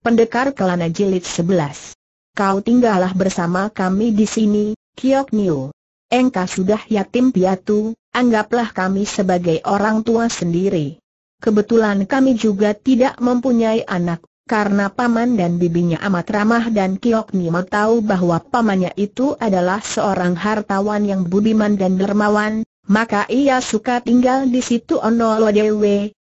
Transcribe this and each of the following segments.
Pendekar Kelana Jilid 11. Kau tinggallah bersama kami di sini, Kiok Niu. Engkau sudah yatim piatu, anggaplah kami sebagai orang tua sendiri. Kebetulan kami juga tidak mempunyai anak, karena paman dan bibinya amat ramah dan Kiok Niu tahu bahwa pamannya itu adalah seorang hartawan yang budiman dan dermawan, maka ia suka tinggal di situ Ono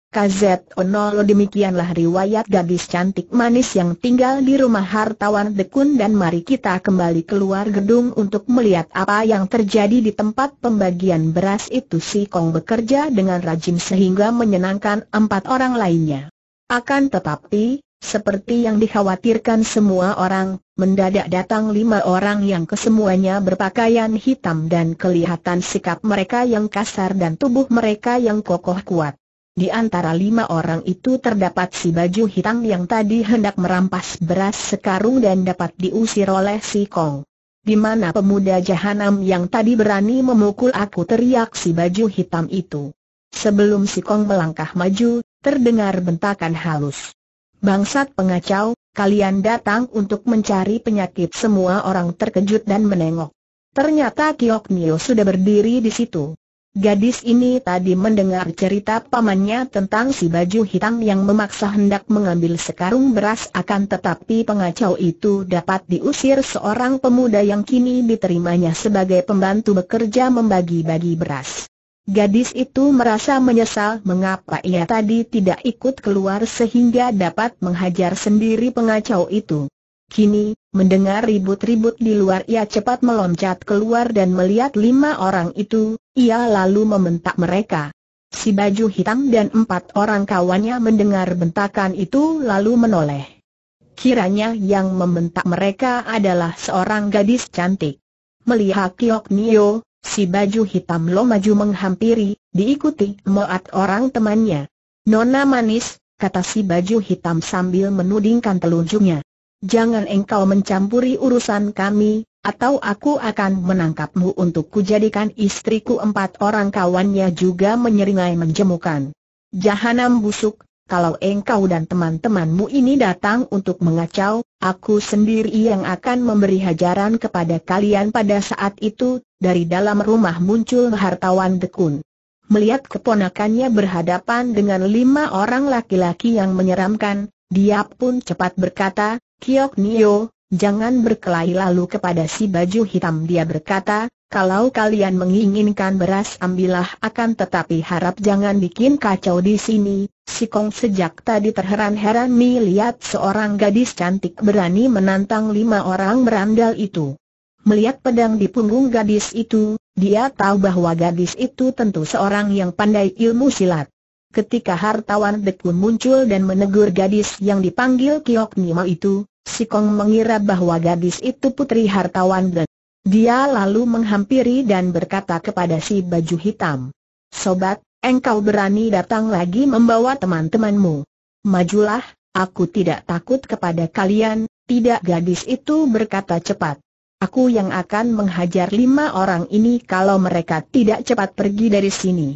KZ Onolo demikianlah riwayat gadis cantik manis yang tinggal di rumah hartawan Dekun dan mari kita kembali keluar gedung untuk melihat apa yang terjadi di tempat pembagian beras itu si Kong bekerja dengan rajin sehingga menyenangkan empat orang lainnya. Akan tetapi, seperti yang dikhawatirkan semua orang, mendadak datang lima orang yang kesemuanya berpakaian hitam dan kelihatan sikap mereka yang kasar dan tubuh mereka yang kokoh kuat. Di antara lima orang itu terdapat si baju hitam yang tadi hendak merampas beras sekarung dan dapat diusir oleh si Kong. Di mana pemuda jahanam yang tadi berani memukul aku teriak si baju hitam itu. Sebelum si Kong melangkah maju, terdengar bentakan halus. Bangsat pengacau, kalian datang untuk mencari penyakit semua orang terkejut dan menengok. Ternyata Kiok Nio sudah berdiri di situ. Gadis ini tadi mendengar cerita pamannya tentang si baju hitam yang memaksa hendak mengambil sekarung beras akan tetapi pengacau itu dapat diusir seorang pemuda yang kini diterimanya sebagai pembantu bekerja membagi-bagi beras. Gadis itu merasa menyesal mengapa ia tadi tidak ikut keluar sehingga dapat menghajar sendiri pengacau itu. Kini, Mendengar ribut-ribut di luar ia cepat meloncat keluar dan melihat lima orang itu, ia lalu membentak mereka. Si baju hitam dan empat orang kawannya mendengar bentakan itu lalu menoleh. Kiranya yang membentak mereka adalah seorang gadis cantik. Melihat Kiok Nio, si baju hitam lo maju menghampiri, diikuti moat orang temannya. Nona manis, kata si baju hitam sambil menudingkan telunjuknya jangan engkau mencampuri urusan kami, atau aku akan menangkapmu untuk kujadikan istriku empat orang kawannya juga menyeringai menjemukan. Jahanam busuk, kalau engkau dan teman-temanmu ini datang untuk mengacau, aku sendiri yang akan memberi hajaran kepada kalian pada saat itu, dari dalam rumah muncul hartawan dekun. Melihat keponakannya berhadapan dengan lima orang laki-laki yang menyeramkan, dia pun cepat berkata, Kiok Nio, jangan berkelahi lalu kepada si baju hitam dia berkata, kalau kalian menginginkan beras ambillah akan tetapi harap jangan bikin kacau di sini. Si Kong sejak tadi terheran-heran melihat seorang gadis cantik berani menantang lima orang berandal itu. Melihat pedang di punggung gadis itu, dia tahu bahwa gadis itu tentu seorang yang pandai ilmu silat. Ketika hartawan Dekun muncul dan menegur gadis yang dipanggil Kiok Nima itu, Si Kong mengira bahwa gadis itu putri hartawan dan dia lalu menghampiri dan berkata kepada si baju hitam. Sobat, engkau berani datang lagi membawa teman-temanmu. Majulah, aku tidak takut kepada kalian, tidak gadis itu berkata cepat. Aku yang akan menghajar lima orang ini kalau mereka tidak cepat pergi dari sini.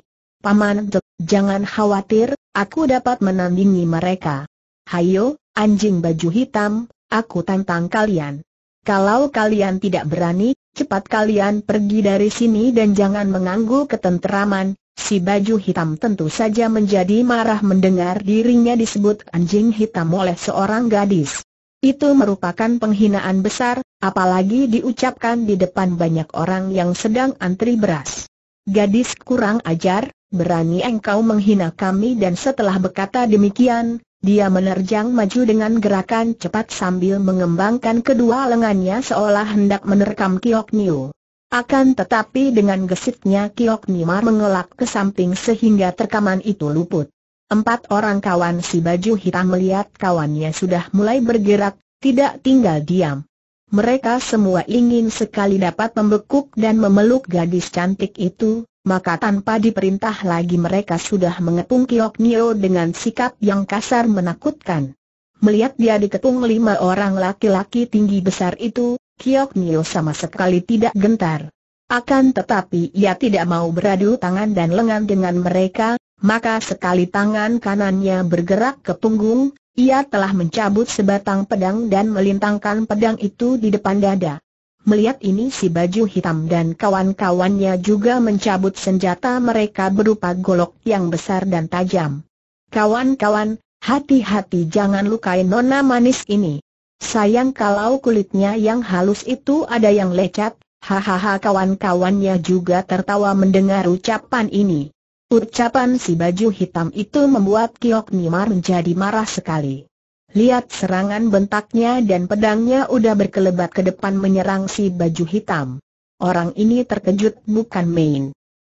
Paman, jangan khawatir, aku dapat menandingi mereka. Hayo, Anjing baju hitam, aku tantang kalian. Kalau kalian tidak berani, cepat kalian pergi dari sini dan jangan mengganggu ketenteraman. Si baju hitam tentu saja menjadi marah mendengar dirinya disebut anjing hitam oleh seorang gadis. Itu merupakan penghinaan besar, apalagi diucapkan di depan banyak orang yang sedang antri beras. Gadis kurang ajar, berani engkau menghina kami dan setelah berkata demikian, dia menerjang maju dengan gerakan cepat sambil mengembangkan kedua lengannya seolah hendak menerkam Kiok Niu. Akan tetapi dengan gesitnya Kiok Nima mengelak ke samping sehingga terkaman itu luput. Empat orang kawan si baju hitam melihat kawannya sudah mulai bergerak, tidak tinggal diam. Mereka semua ingin sekali dapat membekuk dan memeluk gadis cantik itu, maka tanpa diperintah lagi mereka sudah mengepung Kiok Nio dengan sikap yang kasar menakutkan. Melihat dia dikepung lima orang laki-laki tinggi besar itu, Kiok Nio sama sekali tidak gentar. Akan tetapi ia tidak mau beradu tangan dan lengan dengan mereka, maka sekali tangan kanannya bergerak ke punggung, ia telah mencabut sebatang pedang dan melintangkan pedang itu di depan dada. Melihat ini si baju hitam dan kawan-kawannya juga mencabut senjata mereka berupa golok yang besar dan tajam. Kawan-kawan, hati-hati jangan lukai nona manis ini. Sayang kalau kulitnya yang halus itu ada yang lecet, hahaha kawan-kawannya juga tertawa mendengar ucapan ini. Ucapan si baju hitam itu membuat Kiok Nimar menjadi marah sekali. Lihat serangan bentaknya dan pedangnya udah berkelebat ke depan menyerang si baju hitam. Orang ini terkejut bukan main.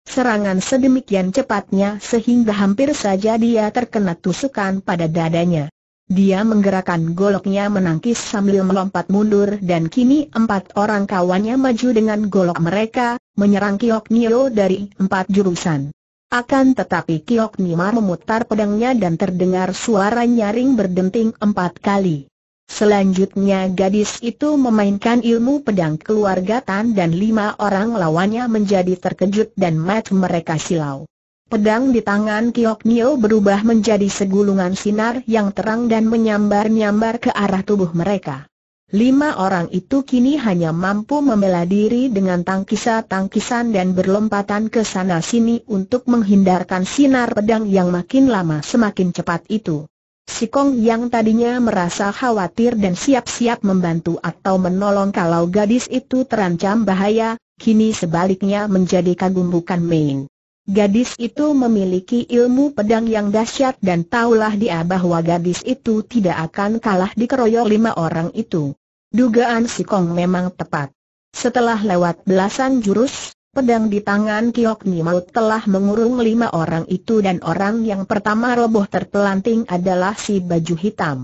Serangan sedemikian cepatnya sehingga hampir saja dia terkena tusukan pada dadanya. Dia menggerakkan goloknya menangkis sambil melompat mundur dan kini empat orang kawannya maju dengan golok mereka, menyerang Kiok Nio dari empat jurusan. Akan tetapi Kiok Nima memutar pedangnya dan terdengar suara nyaring berdenting empat kali. Selanjutnya gadis itu memainkan ilmu pedang keluarga Tan dan lima orang lawannya menjadi terkejut dan mat mereka silau. Pedang di tangan Kiok Nio berubah menjadi segulungan sinar yang terang dan menyambar-nyambar ke arah tubuh mereka. Lima orang itu kini hanya mampu membela diri dengan tangkisan tangkisan dan berlompatan ke sana-sini untuk menghindarkan sinar pedang yang makin lama semakin cepat itu. Si Kong yang tadinya merasa khawatir dan siap-siap membantu atau menolong kalau gadis itu terancam bahaya, kini sebaliknya menjadi kagum bukan main. Gadis itu memiliki ilmu pedang yang dahsyat dan taulah dia bahwa gadis itu tidak akan kalah dikeroyok lima orang itu. Dugaan si Kong memang tepat. Setelah lewat belasan jurus, pedang di tangan Kiok Nimaut telah mengurung lima orang itu dan orang yang pertama roboh terpelanting adalah si baju hitam.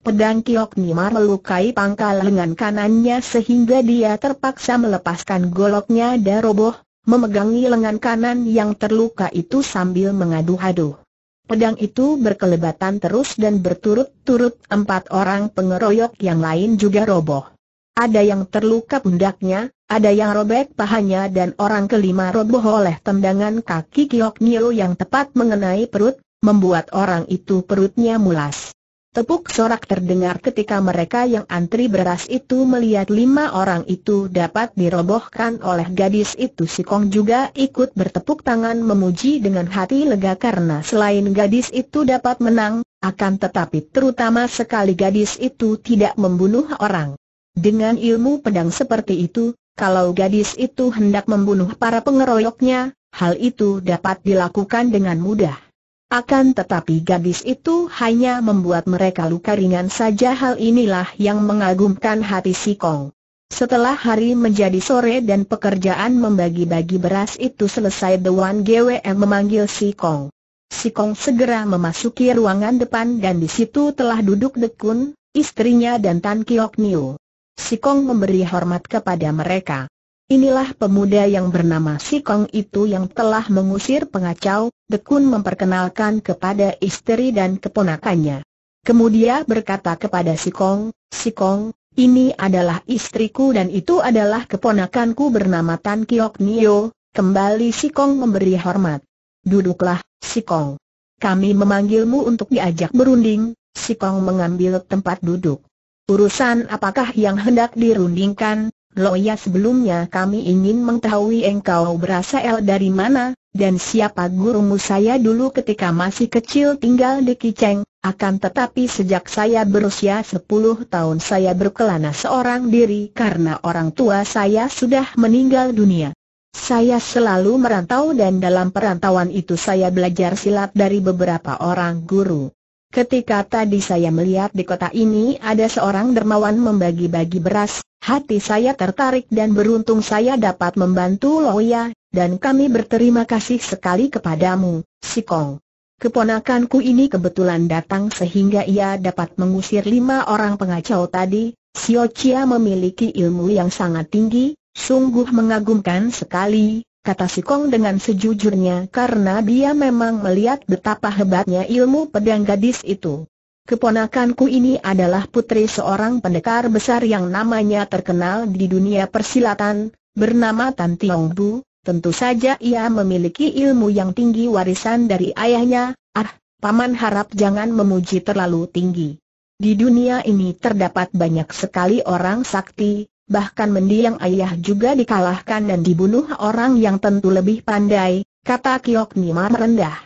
Pedang Kiok Nimar melukai pangkal lengan kanannya sehingga dia terpaksa melepaskan goloknya dan roboh, memegangi lengan kanan yang terluka itu sambil mengadu-adu. Pedang itu berkelebatan terus dan berturut-turut empat orang pengeroyok yang lain juga roboh. Ada yang terluka pundaknya, ada yang robek pahanya dan orang kelima roboh oleh tendangan kaki Kiok Nio yang tepat mengenai perut, membuat orang itu perutnya mulas. Tepuk sorak terdengar ketika mereka yang antri beras itu melihat lima orang itu dapat dirobohkan oleh gadis itu si Kong juga ikut bertepuk tangan memuji dengan hati lega karena selain gadis itu dapat menang, akan tetapi terutama sekali gadis itu tidak membunuh orang. Dengan ilmu pedang seperti itu, kalau gadis itu hendak membunuh para pengeroyoknya, hal itu dapat dilakukan dengan mudah. Akan tetapi gadis itu hanya membuat mereka luka ringan saja hal inilah yang mengagumkan hati si Kong. Setelah hari menjadi sore dan pekerjaan membagi-bagi beras itu selesai The Dewan GWM memanggil si Kong. Si Kong segera memasuki ruangan depan dan di situ telah duduk Dekun, istrinya dan Tan Kiok Niu. Si Kong memberi hormat kepada mereka. Inilah pemuda yang bernama Sikong itu yang telah mengusir pengacau, Dekun memperkenalkan kepada istri dan keponakannya. Kemudian berkata kepada Sikong, Sikong, ini adalah istriku dan itu adalah keponakanku bernama Tan Kiok Nio, kembali Sikong memberi hormat. Duduklah, Sikong. Kami memanggilmu untuk diajak berunding, Sikong mengambil tempat duduk. Urusan apakah yang hendak dirundingkan, Loya sebelumnya kami ingin mengetahui engkau berasal dari mana, dan siapa gurumu saya dulu ketika masih kecil tinggal di Kiceng, akan tetapi sejak saya berusia 10 tahun saya berkelana seorang diri karena orang tua saya sudah meninggal dunia. Saya selalu merantau dan dalam perantauan itu saya belajar silat dari beberapa orang guru. Ketika tadi saya melihat di kota ini ada seorang dermawan membagi-bagi beras, hati saya tertarik dan beruntung saya dapat membantu Loya, dan kami berterima kasih sekali kepadamu, Sikong. Keponakanku ini kebetulan datang sehingga ia dapat mengusir lima orang pengacau tadi, Siocia memiliki ilmu yang sangat tinggi, sungguh mengagumkan sekali, kata si Kong dengan sejujurnya karena dia memang melihat betapa hebatnya ilmu pedang gadis itu. Keponakanku ini adalah putri seorang pendekar besar yang namanya terkenal di dunia persilatan, bernama Tan Tiong Bu, tentu saja ia memiliki ilmu yang tinggi warisan dari ayahnya, ah, paman harap jangan memuji terlalu tinggi. Di dunia ini terdapat banyak sekali orang sakti, bahkan mendiang ayah juga dikalahkan dan dibunuh orang yang tentu lebih pandai, kata Kiok Nima rendah.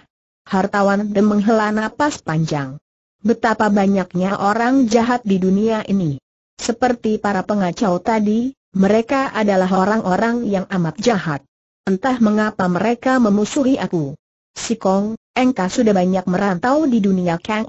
Hartawan Dem menghela napas panjang. Betapa banyaknya orang jahat di dunia ini. Seperti para pengacau tadi, mereka adalah orang-orang yang amat jahat. Entah mengapa mereka memusuhi aku. Si Kong, engkau sudah banyak merantau di dunia Kang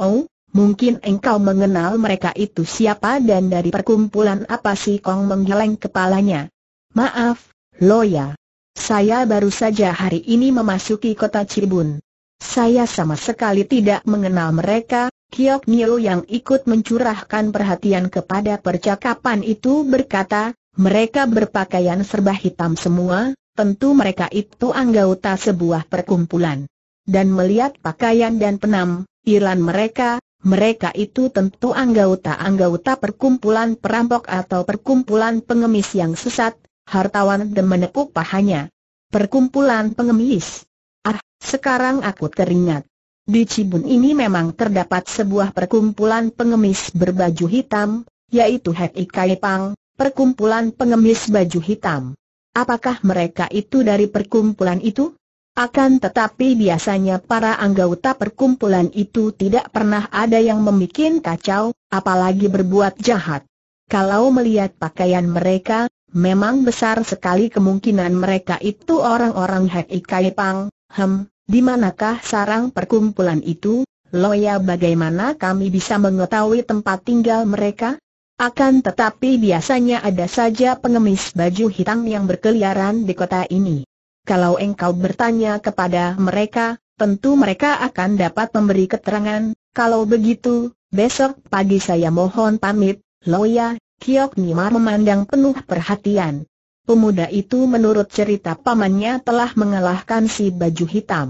Mungkin engkau mengenal mereka itu siapa dan dari perkumpulan apa si Kong menggeleng kepalanya. Maaf, Loya. Saya baru saja hari ini memasuki kota Cirebon. Saya sama sekali tidak mengenal mereka, Kiok Nio yang ikut mencurahkan perhatian kepada percakapan itu berkata, mereka berpakaian serba hitam semua, tentu mereka itu anggota sebuah perkumpulan. Dan melihat pakaian dan penam, iran mereka, mereka itu tentu anggota-anggota perkumpulan perampok atau perkumpulan pengemis yang sesat, hartawan dan menepuk pahanya. Perkumpulan pengemis. Ah, sekarang aku teringat. Di Cibun ini memang terdapat sebuah perkumpulan pengemis berbaju hitam, yaitu Hek Ikai Pang, perkumpulan pengemis baju hitam. Apakah mereka itu dari perkumpulan itu? Akan tetapi biasanya para anggota perkumpulan itu tidak pernah ada yang membuat kacau, apalagi berbuat jahat. Kalau melihat pakaian mereka, memang besar sekali kemungkinan mereka itu orang-orang Hek Ikai Pang, hem, di manakah sarang perkumpulan itu? Loya bagaimana kami bisa mengetahui tempat tinggal mereka? Akan tetapi biasanya ada saja pengemis baju hitam yang berkeliaran di kota ini kalau engkau bertanya kepada mereka, tentu mereka akan dapat memberi keterangan. Kalau begitu, besok pagi saya mohon pamit, Loya, Kiok Nima memandang penuh perhatian. Pemuda itu menurut cerita pamannya telah mengalahkan si baju hitam.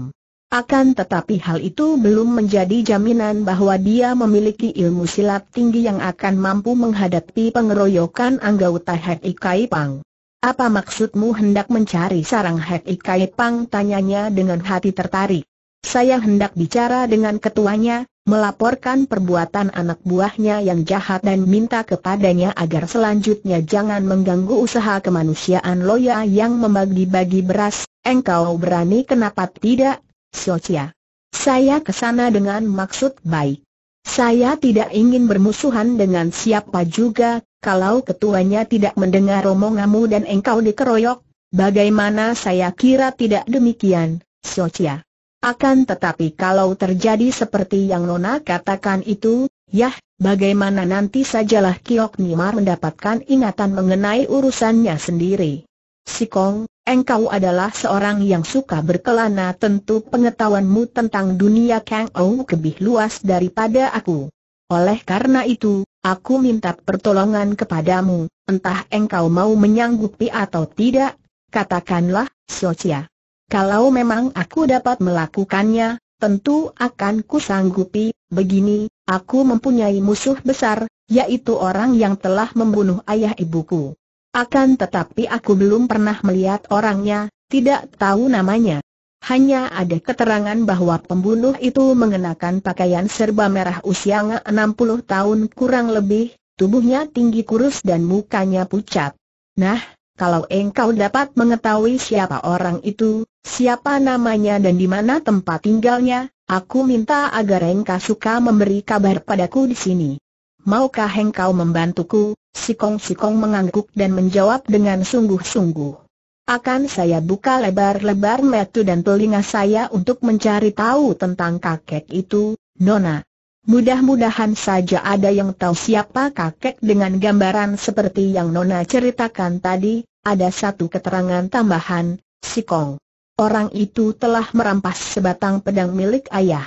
Akan tetapi hal itu belum menjadi jaminan bahwa dia memiliki ilmu silat tinggi yang akan mampu menghadapi pengeroyokan anggota Hei Kai Pang. Apa maksudmu hendak mencari sarang Hek Ikai Pang? Tanyanya dengan hati tertarik. Saya hendak bicara dengan ketuanya, melaporkan perbuatan anak buahnya yang jahat dan minta kepadanya agar selanjutnya jangan mengganggu usaha kemanusiaan Loya yang membagi-bagi beras. Engkau berani kenapa tidak, Socia? Saya kesana dengan maksud baik. Saya tidak ingin bermusuhan dengan siapa juga, kalau ketuanya tidak mendengar omonganmu dan engkau dikeroyok, bagaimana saya kira tidak demikian, Socia. Akan tetapi kalau terjadi seperti yang Nona katakan itu, yah, bagaimana nanti sajalah Kiok Nimar mendapatkan ingatan mengenai urusannya sendiri. Sikong, engkau adalah seorang yang suka berkelana tentu pengetahuanmu tentang dunia Kang Ou lebih luas daripada aku. Oleh karena itu, Aku minta pertolongan kepadamu, entah engkau mau menyanggupi atau tidak, katakanlah, Socia. Kalau memang aku dapat melakukannya, tentu akan kusanggupi, begini, aku mempunyai musuh besar, yaitu orang yang telah membunuh ayah ibuku. Akan tetapi aku belum pernah melihat orangnya, tidak tahu namanya. Hanya ada keterangan bahwa pembunuh itu mengenakan pakaian serba merah usianya 60 tahun kurang lebih, tubuhnya tinggi kurus dan mukanya pucat. Nah, kalau engkau dapat mengetahui siapa orang itu, siapa namanya dan di mana tempat tinggalnya, aku minta agar engkau suka memberi kabar padaku di sini. Maukah engkau membantuku? Sikong-sikong mengangguk dan menjawab dengan sungguh-sungguh. Akan saya buka lebar-lebar metu dan telinga saya untuk mencari tahu tentang kakek itu, Nona. Mudah-mudahan saja ada yang tahu siapa kakek dengan gambaran seperti yang Nona ceritakan tadi, ada satu keterangan tambahan, si Kong. Orang itu telah merampas sebatang pedang milik ayah.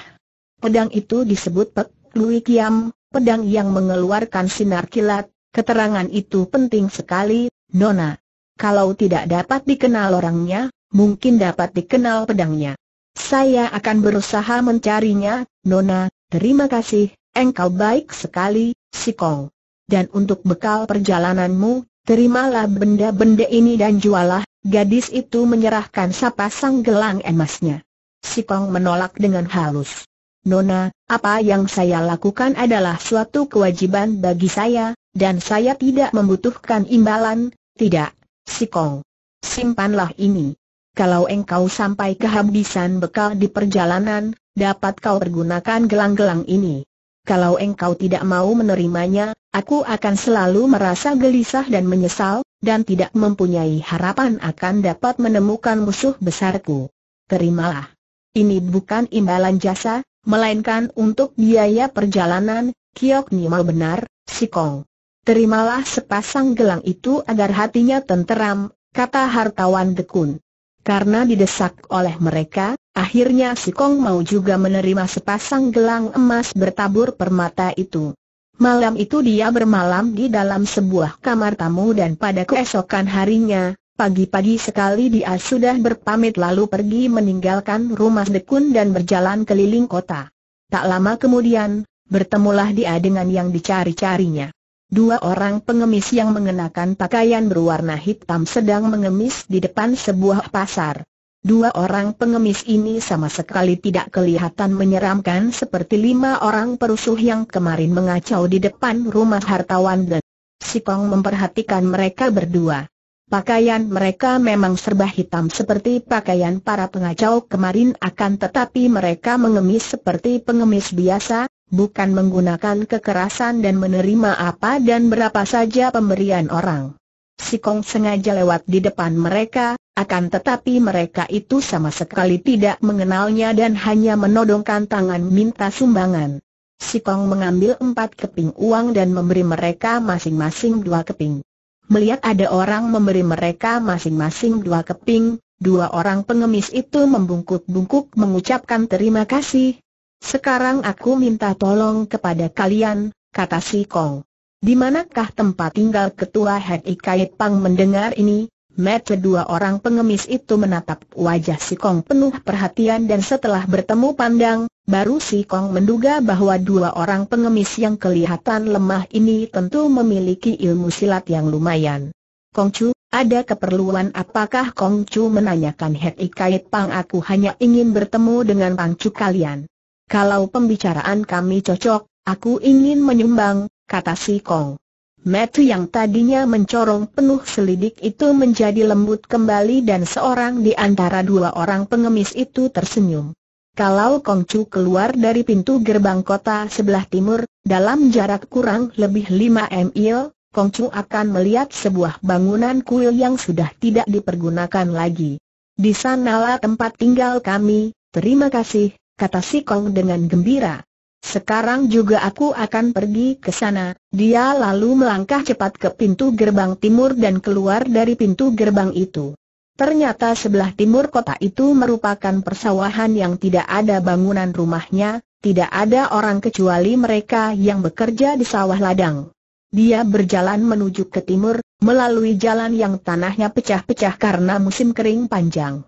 Pedang itu disebut Pek Lui Kiam, pedang yang mengeluarkan sinar kilat, keterangan itu penting sekali, Nona. Kalau tidak dapat dikenal orangnya, mungkin dapat dikenal pedangnya. Saya akan berusaha mencarinya, Nona, terima kasih, engkau baik sekali, Sikong. Dan untuk bekal perjalananmu, terimalah benda-benda ini dan jualah, gadis itu menyerahkan sapasang gelang emasnya. Sikong menolak dengan halus. Nona, apa yang saya lakukan adalah suatu kewajiban bagi saya, dan saya tidak membutuhkan imbalan, tidak, Sikong. Simpanlah ini. Kalau engkau sampai kehabisan bekal di perjalanan, dapat kau pergunakan gelang-gelang ini. Kalau engkau tidak mau menerimanya, aku akan selalu merasa gelisah dan menyesal, dan tidak mempunyai harapan akan dapat menemukan musuh besarku. Terimalah. Ini bukan imbalan jasa, melainkan untuk biaya perjalanan, Kiok Nima benar, Sikong. Terimalah sepasang gelang itu agar hatinya tenteram, kata hartawan Dekun. Karena didesak oleh mereka, akhirnya si Kong mau juga menerima sepasang gelang emas bertabur permata itu. Malam itu dia bermalam di dalam sebuah kamar tamu dan pada keesokan harinya, pagi-pagi sekali dia sudah berpamit lalu pergi meninggalkan rumah Dekun dan berjalan keliling kota. Tak lama kemudian, bertemulah dia dengan yang dicari-carinya. Dua orang pengemis yang mengenakan pakaian berwarna hitam sedang mengemis di depan sebuah pasar. Dua orang pengemis ini sama sekali tidak kelihatan menyeramkan seperti lima orang perusuh yang kemarin mengacau di depan rumah hartawan Si Kong memperhatikan mereka berdua. Pakaian mereka memang serba hitam seperti pakaian para pengacau kemarin akan tetapi mereka mengemis seperti pengemis biasa, bukan menggunakan kekerasan dan menerima apa dan berapa saja pemberian orang. Si Kong sengaja lewat di depan mereka, akan tetapi mereka itu sama sekali tidak mengenalnya dan hanya menodongkan tangan minta sumbangan. Si Kong mengambil empat keping uang dan memberi mereka masing-masing dua keping. Melihat ada orang memberi mereka masing-masing dua keping, Dua orang pengemis itu membungkuk-bungkuk mengucapkan terima kasih, sekarang aku minta tolong kepada kalian, kata si Kong. Di manakah tempat tinggal ketua Hek Ikai Pang mendengar ini? Met dua orang pengemis itu menatap wajah si Kong penuh perhatian dan setelah bertemu pandang, baru si Kong menduga bahwa dua orang pengemis yang kelihatan lemah ini tentu memiliki ilmu silat yang lumayan. Kong Chu, ada keperluan apakah Kong Chu menanyakan Hek Ikait Pang aku hanya ingin bertemu dengan Pang Chu kalian. Kalau pembicaraan kami cocok, aku ingin menyumbang, kata si Kong. Matthew yang tadinya mencorong penuh selidik itu menjadi lembut kembali dan seorang di antara dua orang pengemis itu tersenyum. Kalau Kong Chu keluar dari pintu gerbang kota sebelah timur, dalam jarak kurang lebih 5 mil, Kong Chu akan melihat sebuah bangunan kuil yang sudah tidak dipergunakan lagi. Di sanalah tempat tinggal kami, terima kasih, kata si Kong dengan gembira. Sekarang juga aku akan pergi ke sana. Dia lalu melangkah cepat ke pintu gerbang timur dan keluar dari pintu gerbang itu. Ternyata sebelah timur kota itu merupakan persawahan yang tidak ada bangunan rumahnya, tidak ada orang kecuali mereka yang bekerja di sawah ladang. Dia berjalan menuju ke timur, melalui jalan yang tanahnya pecah-pecah karena musim kering panjang.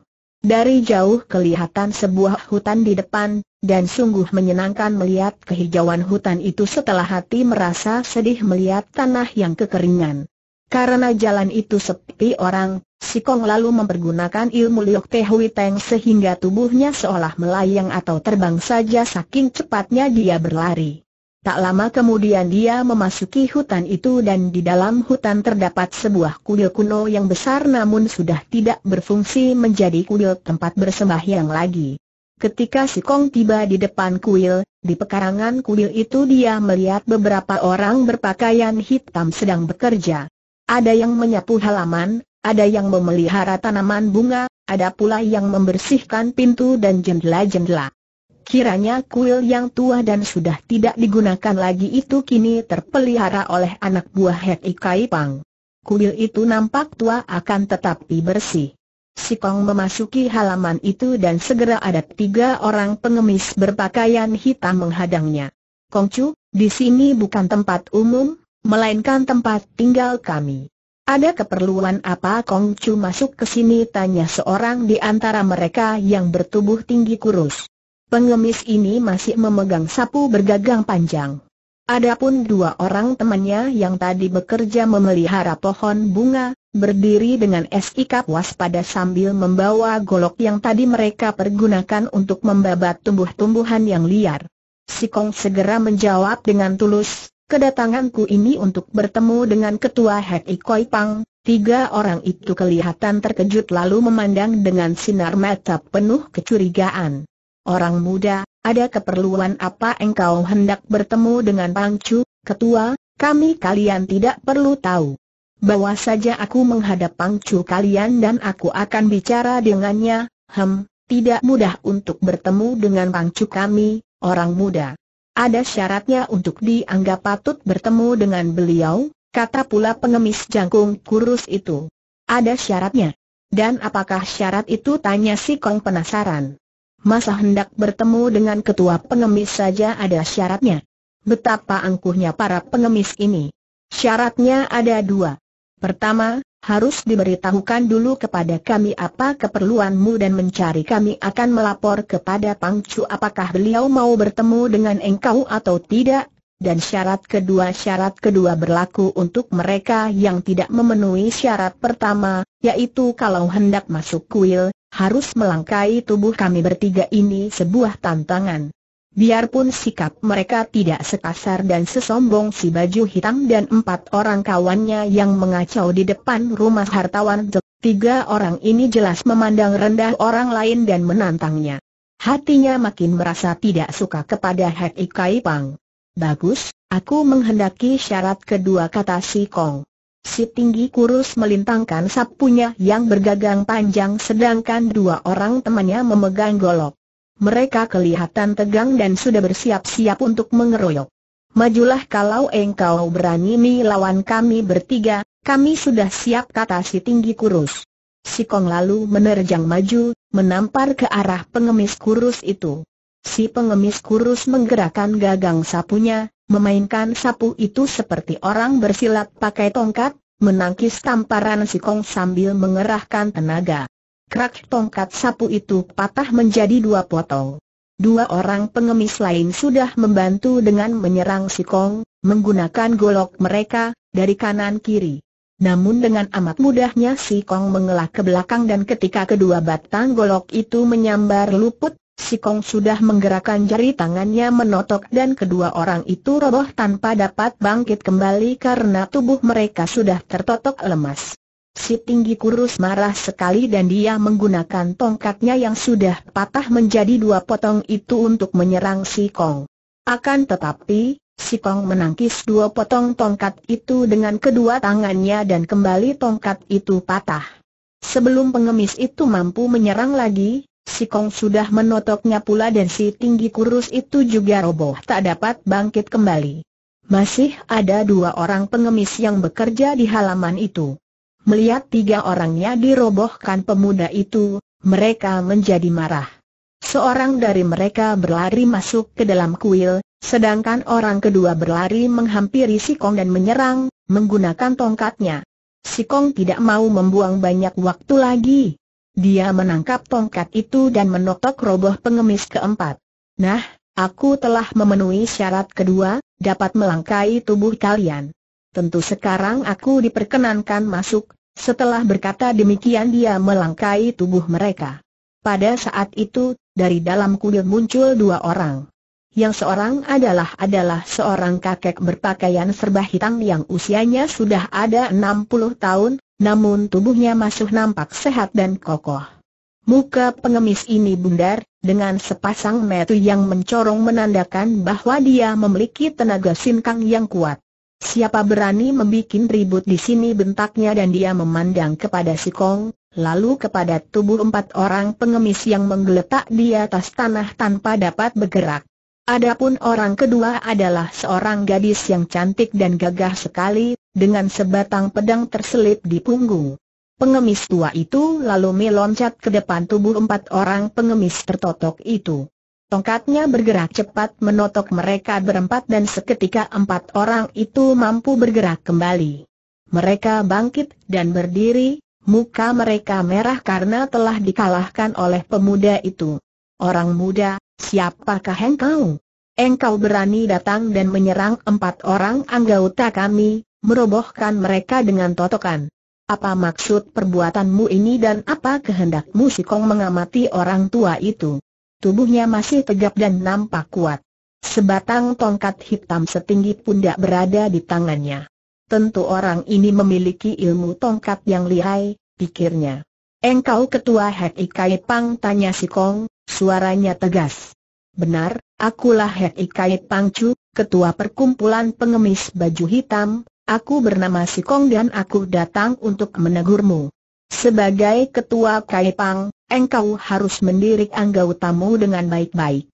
Dari jauh kelihatan sebuah hutan di depan, dan sungguh menyenangkan melihat kehijauan hutan itu setelah hati merasa sedih melihat tanah yang kekeringan. Karena jalan itu sepi orang, si Kong lalu mempergunakan ilmu Liok Teh Hui Teng sehingga tubuhnya seolah melayang atau terbang saja saking cepatnya dia berlari. Tak lama kemudian dia memasuki hutan itu dan di dalam hutan terdapat sebuah kuil kuno yang besar namun sudah tidak berfungsi menjadi kuil tempat bersembahyang lagi. Ketika si Kong tiba di depan kuil, di pekarangan kuil itu dia melihat beberapa orang berpakaian hitam sedang bekerja. Ada yang menyapu halaman, ada yang memelihara tanaman bunga, ada pula yang membersihkan pintu dan jendela-jendela. Kiranya kuil yang tua dan sudah tidak digunakan lagi itu kini terpelihara oleh anak buah Het Ikai Pang. Kuil itu nampak tua akan tetapi bersih. Si Kong memasuki halaman itu dan segera ada tiga orang pengemis berpakaian hitam menghadangnya. Kongcu, di sini bukan tempat umum, melainkan tempat tinggal kami. Ada keperluan apa Kongcu masuk ke sini? Tanya seorang di antara mereka yang bertubuh tinggi kurus. Pengemis ini masih memegang sapu bergagang panjang. Adapun dua orang temannya yang tadi bekerja memelihara pohon bunga, berdiri dengan sikap waspada sambil membawa golok yang tadi mereka pergunakan untuk membabat tumbuh-tumbuhan yang liar. Si Kong segera menjawab dengan tulus, kedatanganku ini untuk bertemu dengan ketua Hek Ikoi Pang, Tiga orang itu kelihatan terkejut lalu memandang dengan sinar mata penuh kecurigaan. Orang muda, ada keperluan apa engkau hendak bertemu dengan Pangcu, ketua, kami kalian tidak perlu tahu. Bawa saja aku menghadap Pangcu kalian dan aku akan bicara dengannya, hem, tidak mudah untuk bertemu dengan Pangcu kami, orang muda. Ada syaratnya untuk dianggap patut bertemu dengan beliau, kata pula pengemis jangkung kurus itu. Ada syaratnya. Dan apakah syarat itu tanya si Kong penasaran masa hendak bertemu dengan ketua pengemis saja ada syaratnya. Betapa angkuhnya para pengemis ini. Syaratnya ada dua. Pertama, harus diberitahukan dulu kepada kami apa keperluanmu dan mencari kami akan melapor kepada Pangcu apakah beliau mau bertemu dengan engkau atau tidak, dan syarat kedua syarat kedua berlaku untuk mereka yang tidak memenuhi syarat pertama, yaitu kalau hendak masuk kuil, harus melangkai tubuh kami bertiga ini sebuah tantangan. Biarpun sikap mereka tidak sekasar dan sesombong si baju hitam dan empat orang kawannya yang mengacau di depan rumah hartawan Tiga orang ini jelas memandang rendah orang lain dan menantangnya. Hatinya makin merasa tidak suka kepada Hek Ikai Pang. Bagus, aku menghendaki syarat kedua kata si Kong. Si tinggi kurus melintangkan sapunya yang bergagang panjang sedangkan dua orang temannya memegang golok. Mereka kelihatan tegang dan sudah bersiap-siap untuk mengeroyok. Majulah kalau engkau berani melawan kami bertiga, kami sudah siap kata si tinggi kurus. Si Kong lalu menerjang maju, menampar ke arah pengemis kurus itu. Si pengemis kurus menggerakkan gagang sapunya, memainkan sapu itu seperti orang bersilat pakai tongkat, menangkis tamparan si Kong sambil mengerahkan tenaga. Krak tongkat sapu itu patah menjadi dua potong. Dua orang pengemis lain sudah membantu dengan menyerang si Kong, menggunakan golok mereka, dari kanan kiri. Namun dengan amat mudahnya si Kong mengelak ke belakang dan ketika kedua batang golok itu menyambar luput, Si Kong sudah menggerakkan jari tangannya menotok dan kedua orang itu roboh tanpa dapat bangkit kembali karena tubuh mereka sudah tertotok lemas. Si tinggi kurus marah sekali dan dia menggunakan tongkatnya yang sudah patah menjadi dua potong itu untuk menyerang si Kong. Akan tetapi, si Kong menangkis dua potong tongkat itu dengan kedua tangannya dan kembali tongkat itu patah. Sebelum pengemis itu mampu menyerang lagi, Si Kong sudah menotoknya pula dan si tinggi kurus itu juga roboh tak dapat bangkit kembali. Masih ada dua orang pengemis yang bekerja di halaman itu. Melihat tiga orangnya dirobohkan pemuda itu, mereka menjadi marah. Seorang dari mereka berlari masuk ke dalam kuil, sedangkan orang kedua berlari menghampiri si Kong dan menyerang, menggunakan tongkatnya. Si Kong tidak mau membuang banyak waktu lagi, dia menangkap tongkat itu dan menotok roboh pengemis keempat. Nah, aku telah memenuhi syarat kedua, dapat melangkai tubuh kalian. Tentu sekarang aku diperkenankan masuk, setelah berkata demikian dia melangkai tubuh mereka. Pada saat itu, dari dalam kuil muncul dua orang. Yang seorang adalah adalah seorang kakek berpakaian serba hitam yang usianya sudah ada 60 tahun, namun tubuhnya masih nampak sehat dan kokoh. Muka pengemis ini bundar, dengan sepasang metu yang mencorong menandakan bahwa dia memiliki tenaga sinkang yang kuat. Siapa berani membuat ribut di sini bentaknya dan dia memandang kepada si Kong, lalu kepada tubuh empat orang pengemis yang menggeletak di atas tanah tanpa dapat bergerak. Adapun orang kedua adalah seorang gadis yang cantik dan gagah sekali, dengan sebatang pedang terselip di punggung. Pengemis tua itu lalu meloncat ke depan tubuh empat orang pengemis tertotok itu. Tongkatnya bergerak cepat menotok mereka berempat dan seketika empat orang itu mampu bergerak kembali. Mereka bangkit dan berdiri, muka mereka merah karena telah dikalahkan oleh pemuda itu. Orang muda, Siapakah engkau? Engkau berani datang dan menyerang empat orang anggota kami, merobohkan mereka dengan totokan. Apa maksud perbuatanmu ini dan apa kehendakmu si Kong mengamati orang tua itu? Tubuhnya masih tegap dan nampak kuat. Sebatang tongkat hitam setinggi pundak berada di tangannya. Tentu orang ini memiliki ilmu tongkat yang lihai, pikirnya. Engkau ketua Hek Ikai Pang tanya si Kong, Suaranya tegas. Benar, akulah Hek Ikait Pangcu, ketua perkumpulan pengemis baju hitam, aku bernama Sikong dan aku datang untuk menegurmu. Sebagai ketua pang, engkau harus mendirik anggautamu dengan baik-baik.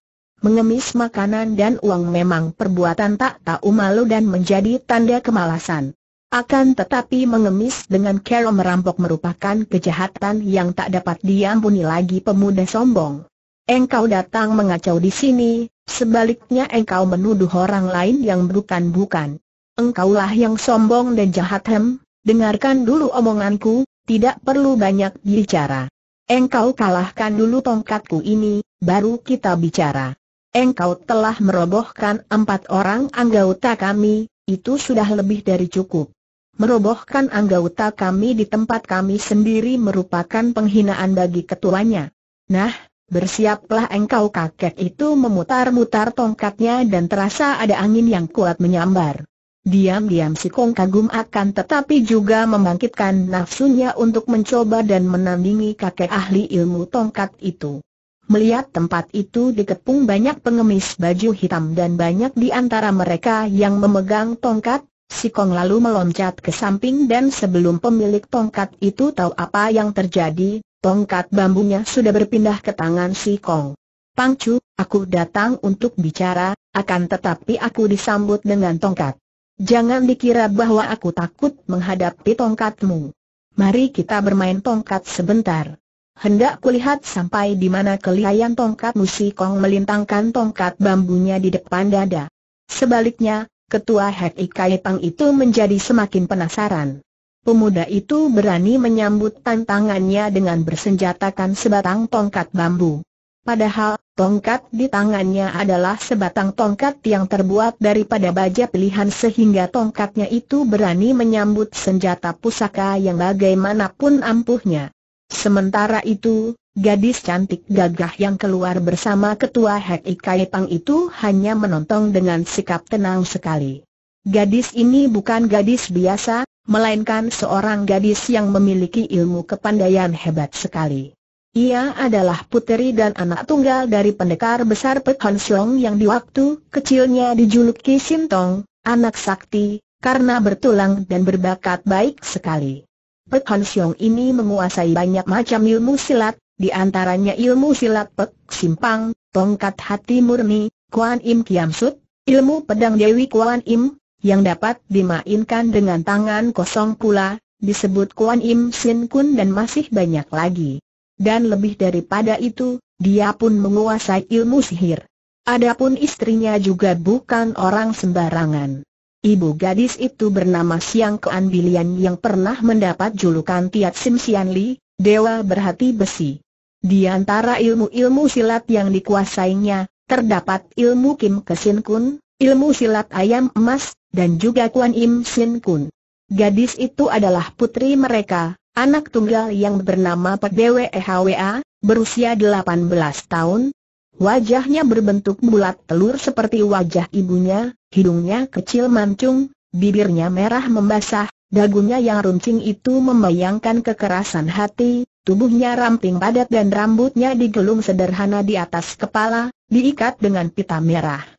Mengemis makanan dan uang memang perbuatan tak tahu malu dan menjadi tanda kemalasan. Akan tetapi mengemis dengan cara merampok merupakan kejahatan yang tak dapat diampuni lagi pemuda sombong. Engkau datang mengacau di sini, sebaliknya engkau menuduh orang lain yang bukan-bukan. Engkaulah yang sombong dan jahat hem, dengarkan dulu omonganku, tidak perlu banyak bicara. Engkau kalahkan dulu tongkatku ini, baru kita bicara. Engkau telah merobohkan empat orang anggota kami, itu sudah lebih dari cukup. Merobohkan anggota kami di tempat kami sendiri merupakan penghinaan bagi ketuanya. Nah, Bersiaplah engkau kakek itu memutar-mutar tongkatnya dan terasa ada angin yang kuat menyambar. Diam-diam si Kong kagum akan tetapi juga membangkitkan nafsunya untuk mencoba dan menandingi kakek ahli ilmu tongkat itu. Melihat tempat itu dikepung banyak pengemis baju hitam dan banyak di antara mereka yang memegang tongkat, si Kong lalu meloncat ke samping dan sebelum pemilik tongkat itu tahu apa yang terjadi, tongkat bambunya sudah berpindah ke tangan si Kong. Pang Pangcu, aku datang untuk bicara, akan tetapi aku disambut dengan tongkat. Jangan dikira bahwa aku takut menghadapi tongkatmu. Mari kita bermain tongkat sebentar. Hendak kulihat sampai di mana kelihayan tongkat Kong melintangkan tongkat bambunya di depan dada. Sebaliknya, ketua Hek Ikai Pang itu menjadi semakin penasaran pemuda itu berani menyambut tantangannya dengan bersenjatakan sebatang tongkat bambu. Padahal, tongkat di tangannya adalah sebatang tongkat yang terbuat daripada baja pilihan sehingga tongkatnya itu berani menyambut senjata pusaka yang bagaimanapun ampuhnya. Sementara itu, gadis cantik gagah yang keluar bersama ketua Hek Ikai itu hanya menonton dengan sikap tenang sekali. Gadis ini bukan gadis biasa, melainkan seorang gadis yang memiliki ilmu kepandaian hebat sekali. Ia adalah puteri dan anak tunggal dari pendekar besar Pek Han Siong yang di waktu kecilnya dijuluki Sim Tong, anak sakti, karena bertulang dan berbakat baik sekali. Pek Han Siong ini menguasai banyak macam ilmu silat, di antaranya ilmu silat Pek Simpang, tongkat hati murni, Kuan Im Kiam Sut, ilmu pedang Dewi Kuan Im, yang dapat dimainkan dengan tangan kosong pula, disebut Kuan Im Sin Kun dan masih banyak lagi. Dan lebih daripada itu, dia pun menguasai ilmu sihir. Adapun istrinya juga bukan orang sembarangan. Ibu gadis itu bernama Siang Kean Bilian yang pernah mendapat julukan Tiat Sim Sian Li, Dewa Berhati Besi. Di antara ilmu-ilmu silat yang dikuasainya, terdapat ilmu Kim Kesin Kun, ilmu silat ayam emas, dan juga Kuan Im Sin Kun. Gadis itu adalah putri mereka, anak tunggal yang bernama Pak Hwa, berusia 18 tahun. Wajahnya berbentuk bulat telur seperti wajah ibunya, hidungnya kecil mancung, bibirnya merah membasah, dagunya yang runcing itu membayangkan kekerasan hati, tubuhnya ramping padat dan rambutnya digelung sederhana di atas kepala, diikat dengan pita merah.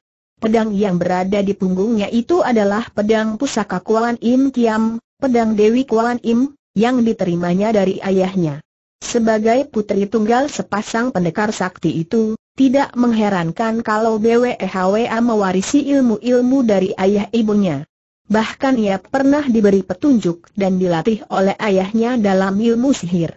Pedang yang berada di punggungnya itu adalah pedang pusaka Kuan Im Kiam, pedang Dewi Kuan Im, yang diterimanya dari ayahnya. Sebagai putri tunggal sepasang pendekar sakti itu, tidak mengherankan kalau BWEHWA mewarisi ilmu-ilmu dari ayah ibunya. Bahkan ia pernah diberi petunjuk dan dilatih oleh ayahnya dalam ilmu sihir.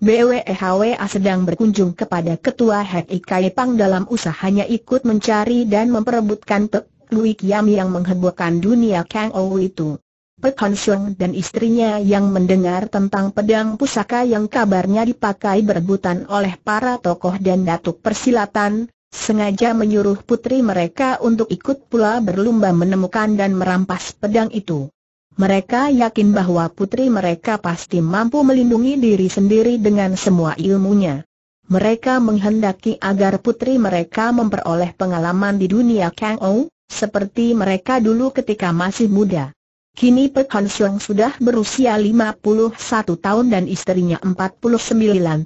BWEHWA sedang berkunjung kepada Ketua Hek Ikai Pang dalam usahanya ikut mencari dan memperebutkan Pek Lui Kiam yang menghebohkan dunia Kang Ou itu. Pek Hon Sung dan istrinya yang mendengar tentang pedang pusaka yang kabarnya dipakai berebutan oleh para tokoh dan datuk persilatan, sengaja menyuruh putri mereka untuk ikut pula berlumba menemukan dan merampas pedang itu. Mereka yakin bahwa putri mereka pasti mampu melindungi diri sendiri dengan semua ilmunya. Mereka menghendaki agar putri mereka memperoleh pengalaman di dunia Kang Ou, seperti mereka dulu ketika masih muda. Kini Pek Han Xiong sudah berusia 51 tahun dan istrinya 49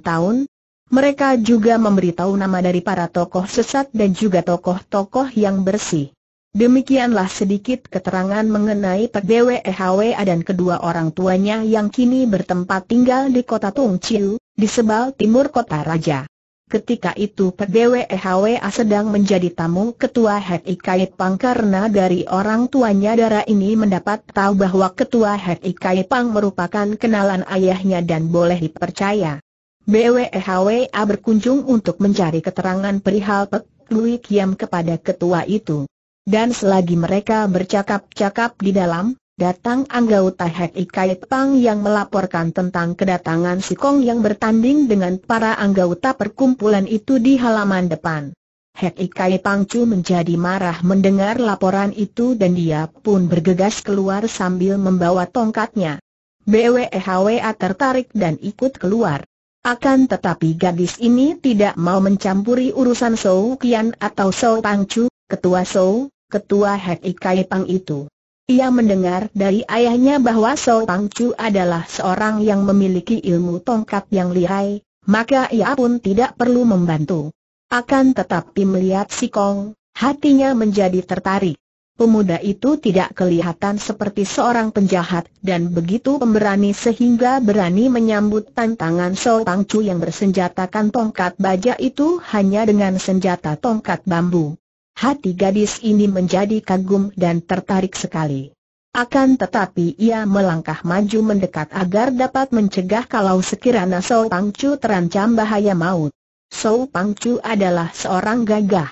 tahun. Mereka juga memberitahu nama dari para tokoh sesat dan juga tokoh-tokoh yang bersih. Demikianlah sedikit keterangan mengenai Pek BWEHWA dan kedua orang tuanya yang kini bertempat tinggal di kota Tung Chiu, di sebal timur kota Raja. Ketika itu Pek BWEHWA sedang menjadi tamu ketua Hek Ikai Pang karena dari orang tuanya darah ini mendapat tahu bahwa ketua Hek Ikai Pang merupakan kenalan ayahnya dan boleh dipercaya. BWEHWA berkunjung untuk mencari keterangan perihal Pek Lui Kiam kepada ketua itu. Dan selagi mereka bercakap-cakap di dalam, datang anggota Hek Ikai Pang yang melaporkan tentang kedatangan si Kong yang bertanding dengan para anggota perkumpulan itu di halaman depan. Hek Ikai Chu menjadi marah mendengar laporan itu dan dia pun bergegas keluar sambil membawa tongkatnya. BWEHWA tertarik dan ikut keluar. Akan tetapi gadis ini tidak mau mencampuri urusan Sou Kian atau Sou Chu, ketua Sou, ketua Hek Ikai Pang itu. Ia mendengar dari ayahnya bahwa So Pang Chu adalah seorang yang memiliki ilmu tongkat yang lihai, maka ia pun tidak perlu membantu. Akan tetapi melihat si Kong, hatinya menjadi tertarik. Pemuda itu tidak kelihatan seperti seorang penjahat dan begitu pemberani sehingga berani menyambut tantangan So Pang Chu yang bersenjatakan tongkat baja itu hanya dengan senjata tongkat bambu. Hati gadis ini menjadi kagum dan tertarik sekali. Akan tetapi ia melangkah maju mendekat agar dapat mencegah kalau sekiranya Sou Pangcu terancam bahaya maut. Sou Pangcu adalah seorang gagah.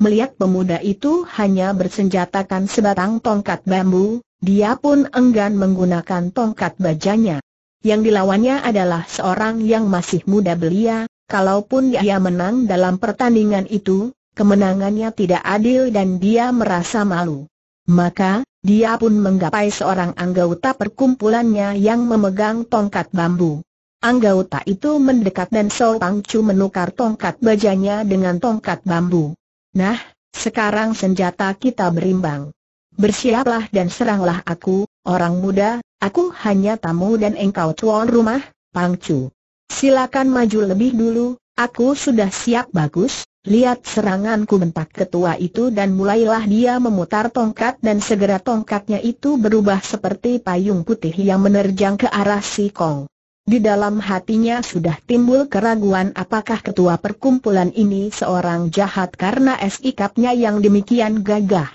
Melihat pemuda itu hanya bersenjatakan sebatang tongkat bambu, dia pun enggan menggunakan tongkat bajanya. Yang dilawannya adalah seorang yang masih muda belia, kalaupun dia menang dalam pertandingan itu, kemenangannya tidak adil dan dia merasa malu. Maka, dia pun menggapai seorang anggota perkumpulannya yang memegang tongkat bambu. Anggota itu mendekat dan So Pang menukar tongkat bajanya dengan tongkat bambu. Nah, sekarang senjata kita berimbang. Bersiaplah dan seranglah aku, orang muda, aku hanya tamu dan engkau tuan rumah, Pang Silakan maju lebih dulu, aku sudah siap bagus, Lihat seranganku bentak ketua itu dan mulailah dia memutar tongkat dan segera tongkatnya itu berubah seperti payung putih yang menerjang ke arah si Kong. Di dalam hatinya sudah timbul keraguan apakah ketua perkumpulan ini seorang jahat karena sikapnya yang demikian gagah.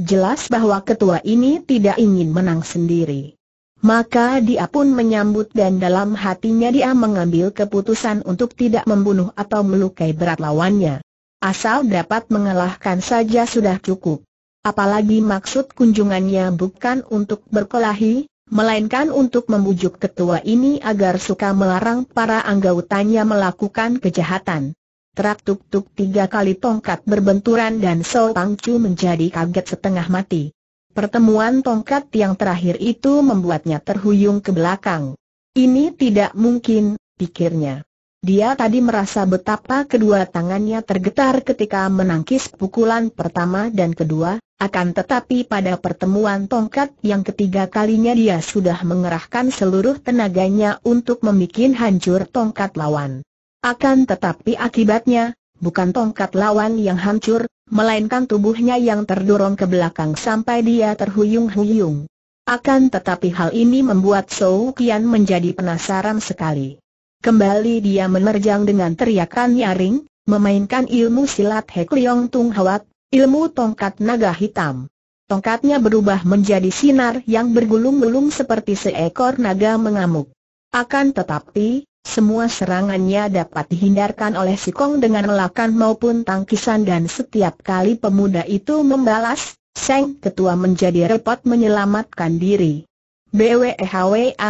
Jelas bahwa ketua ini tidak ingin menang sendiri. Maka dia pun menyambut dan dalam hatinya dia mengambil keputusan untuk tidak membunuh atau melukai berat lawannya. Asal dapat mengalahkan saja sudah cukup. Apalagi maksud kunjungannya bukan untuk berkelahi, melainkan untuk membujuk ketua ini agar suka melarang para anggotanya melakukan kejahatan. Terak tuk-tuk tiga kali tongkat berbenturan dan So Chu menjadi kaget setengah mati. Pertemuan tongkat yang terakhir itu membuatnya terhuyung ke belakang. Ini tidak mungkin, pikirnya. Dia tadi merasa betapa kedua tangannya tergetar ketika menangkis pukulan pertama dan kedua, akan tetapi pada pertemuan tongkat yang ketiga kalinya dia sudah mengerahkan seluruh tenaganya untuk membuat hancur tongkat lawan. Akan tetapi akibatnya, bukan tongkat lawan yang hancur, melainkan tubuhnya yang terdorong ke belakang sampai dia terhuyung-huyung. Akan tetapi hal ini membuat Sou Kian menjadi penasaran sekali. Kembali dia menerjang dengan teriakan nyaring, memainkan ilmu silat Hek Liong Tung Hawat, ilmu tongkat naga hitam. Tongkatnya berubah menjadi sinar yang bergulung-gulung seperti seekor naga mengamuk. Akan tetapi, semua serangannya dapat dihindarkan oleh si Kong dengan melakan maupun tangkisan dan setiap kali pemuda itu membalas, Seng Ketua menjadi repot menyelamatkan diri. Bwehwa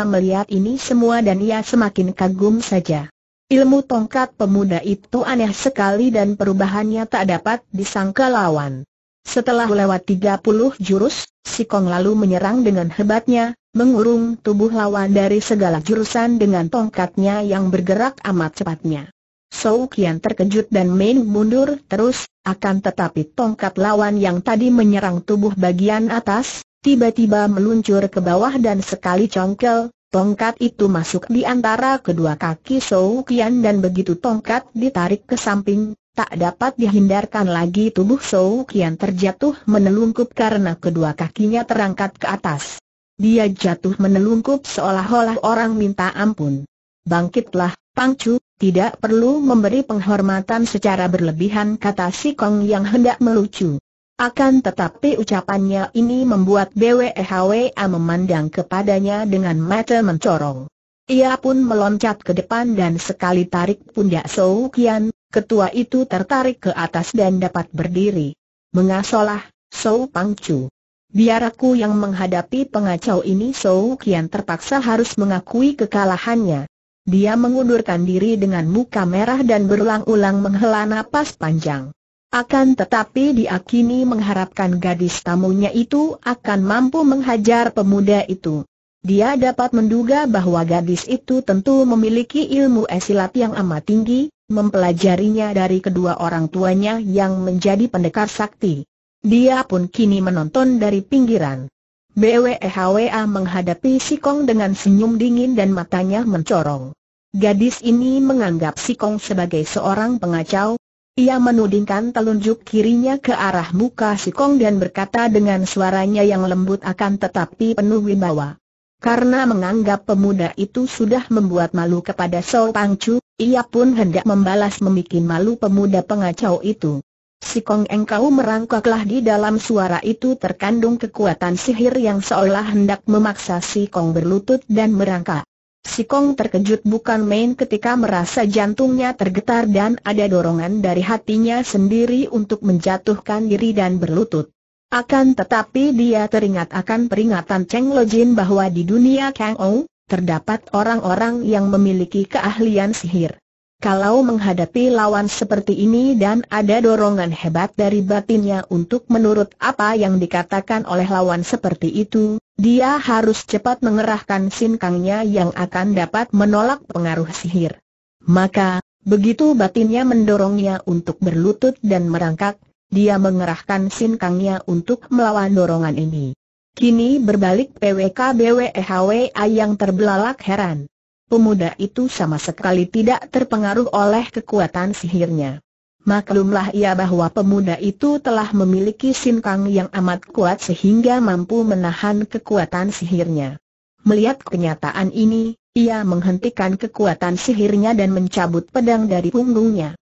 melihat ini semua dan ia semakin kagum saja. Ilmu tongkat pemuda itu aneh sekali dan perubahannya tak dapat disangka lawan. Setelah lewat 30 jurus, si Kong lalu menyerang dengan hebatnya, mengurung tubuh lawan dari segala jurusan dengan tongkatnya yang bergerak amat cepatnya. Sou Kian terkejut dan main mundur terus, akan tetapi tongkat lawan yang tadi menyerang tubuh bagian atas, tiba-tiba meluncur ke bawah dan sekali congkel, tongkat itu masuk di antara kedua kaki Sou Kian dan begitu tongkat ditarik ke samping, tak dapat dihindarkan lagi tubuh Sou Kian terjatuh menelungkup karena kedua kakinya terangkat ke atas. Dia jatuh menelungkup seolah-olah orang minta ampun. Bangkitlah, Pangcu, tidak perlu memberi penghormatan secara berlebihan kata si Kong yang hendak melucu. Akan tetapi ucapannya ini membuat BWEHWA memandang kepadanya dengan mata mencorong. Ia pun meloncat ke depan dan sekali tarik pundak Sou Kian, ketua itu tertarik ke atas dan dapat berdiri. Mengasolah, Sou Pangcu. Biar aku yang menghadapi pengacau ini Sou Kian terpaksa harus mengakui kekalahannya. Dia mengundurkan diri dengan muka merah dan berulang-ulang menghela napas panjang. Akan tetapi diakini mengharapkan gadis tamunya itu akan mampu menghajar pemuda itu. Dia dapat menduga bahwa gadis itu tentu memiliki ilmu esilat yang amat tinggi, mempelajarinya dari kedua orang tuanya yang menjadi pendekar sakti. Dia pun kini menonton dari pinggiran. BWEHWA menghadapi Sikong dengan senyum dingin dan matanya mencorong. Gadis ini menganggap Sikong sebagai seorang pengacau, ia menudingkan telunjuk kirinya ke arah muka si Kong dan berkata dengan suaranya yang lembut akan tetapi penuh wibawa. Karena menganggap pemuda itu sudah membuat malu kepada Sol Pangcu, ia pun hendak membalas membuat malu pemuda pengacau itu. Si Kong engkau merangkaklah di dalam suara itu terkandung kekuatan sihir yang seolah hendak memaksa si Kong berlutut dan merangkak. Si Kong terkejut bukan main ketika merasa jantungnya tergetar dan ada dorongan dari hatinya sendiri untuk menjatuhkan diri dan berlutut. Akan tetapi dia teringat akan peringatan Cheng Lojin bahwa di dunia Kang Ou, terdapat orang-orang yang memiliki keahlian sihir. Kalau menghadapi lawan seperti ini dan ada dorongan hebat dari batinnya untuk menurut apa yang dikatakan oleh lawan seperti itu, dia harus cepat mengerahkan sinkangnya yang akan dapat menolak pengaruh sihir. Maka, begitu batinnya mendorongnya untuk berlutut dan merangkak, dia mengerahkan sinkangnya untuk melawan dorongan ini. Kini berbalik PWK BWEHWA yang terbelalak heran pemuda itu sama sekali tidak terpengaruh oleh kekuatan sihirnya. Maklumlah ia bahwa pemuda itu telah memiliki sinkang yang amat kuat sehingga mampu menahan kekuatan sihirnya. Melihat kenyataan ini, ia menghentikan kekuatan sihirnya dan mencabut pedang dari punggungnya.